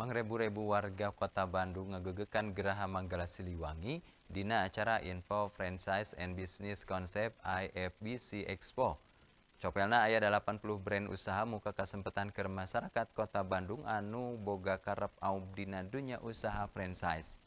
mengrebu rebu warga kota Bandung ngegegekan geraha Manggala Siliwangi dina acara Info Franchise and Business Concept IFBC Expo. Copelna ayah 80 brand usaha muka kesempatan ke masyarakat kota Bandung anu boga karep aub dina dunia usaha franchise.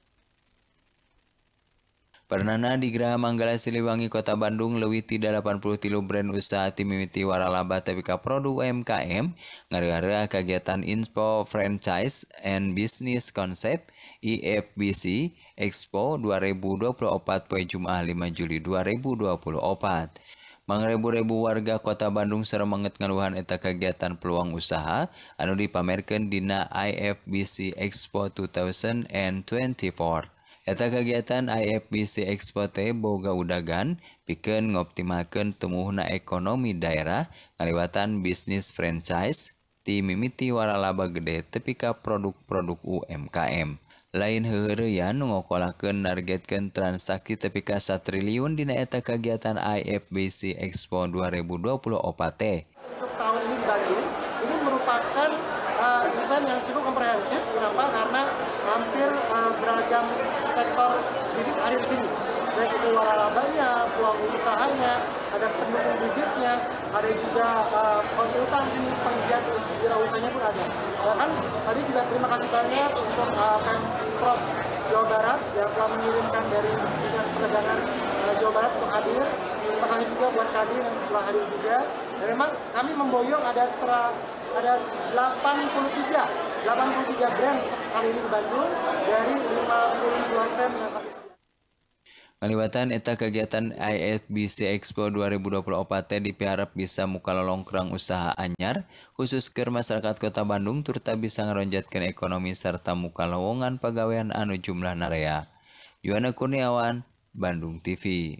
Pernana di Graha Manggala Siliwangi Kota Bandung lebih tidak 80 tilu brand usaha timimiti waralaba tapi produk UMKM ngara kegiatan Inspo Franchise and Business Concept IFBC Expo 2024 pada Jumat 5 Juli 2024 mangrebu-rebu warga kota Bandung seremangat ngaluhan eta kegiatan peluang usaha anu dipamerkan dina IFBC Expo 2024. kegiatan BC export Boga Udagan piken ngooptimken temguna ekonomi daerah Kaliwatan bisnis franchise tim mimiti war laba gede tepka produk-produk UMKM lain her yang mengokolaken Nargetken transaksi tepka 1 triliun dina eta kegiatan BC expo 2020 oate ini merupakan event yang cukup komprehensif. Kenapa? Karena hampir uh, beragam sektor bisnis ada di sini. Baik itu waralabanya, peluang usahanya, ada pendukung bisnisnya, ada juga uh, konsultan sini, penggiat usahanya pun ada. Bahkan tadi juga terima kasih banyak untuk uh, Pemprov Jawa Barat yang telah mengirimkan dari Dinas Perdagangan uh, Jawa Barat untuk hadir. Terima kasih juga buat kalian yang telah hadir juga. Dan memang kami memboyong ada ada 83 83 brand kali ini di Bandung dari 52 stand yang kami Ngaliwatan eta kegiatan IFBC Expo 2024 teh diharap bisa muka lolongkrang usaha anyar, khusus ke masyarakat kota Bandung turta bisa ngeronjatkan ekonomi serta muka lowongan pegawaian anu jumlah narea. Yuana Kurniawan, Bandung TV.